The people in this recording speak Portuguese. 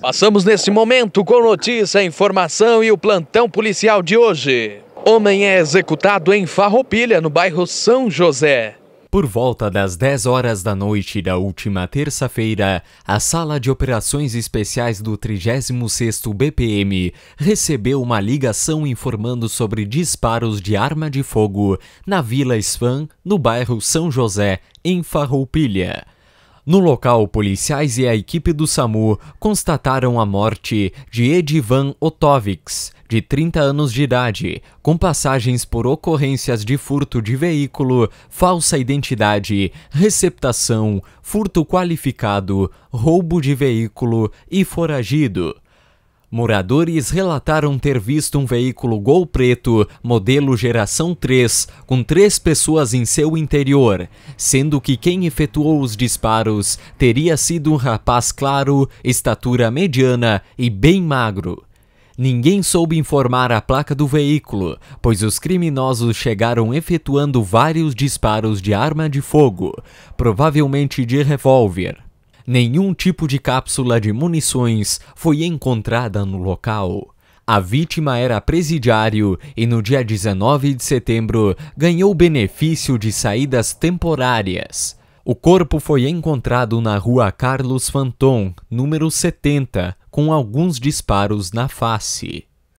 Passamos nesse momento com notícia, informação e o plantão policial de hoje. Homem é executado em Farroupilha, no bairro São José. Por volta das 10 horas da noite da última terça-feira, a Sala de Operações Especiais do 36º BPM recebeu uma ligação informando sobre disparos de arma de fogo na Vila Svan, no bairro São José, em Farroupilha. No local, policiais e a equipe do SAMU constataram a morte de Edivan Otovics, de 30 anos de idade, com passagens por ocorrências de furto de veículo, falsa identidade, receptação, furto qualificado, roubo de veículo e foragido. Moradores relataram ter visto um veículo Gol preto, modelo geração 3, com três pessoas em seu interior, sendo que quem efetuou os disparos teria sido um rapaz claro, estatura mediana e bem magro. Ninguém soube informar a placa do veículo, pois os criminosos chegaram efetuando vários disparos de arma de fogo, provavelmente de revólver. Nenhum tipo de cápsula de munições foi encontrada no local. A vítima era presidiário e no dia 19 de setembro ganhou benefício de saídas temporárias. O corpo foi encontrado na rua Carlos Fanton, número 70, com alguns disparos na face.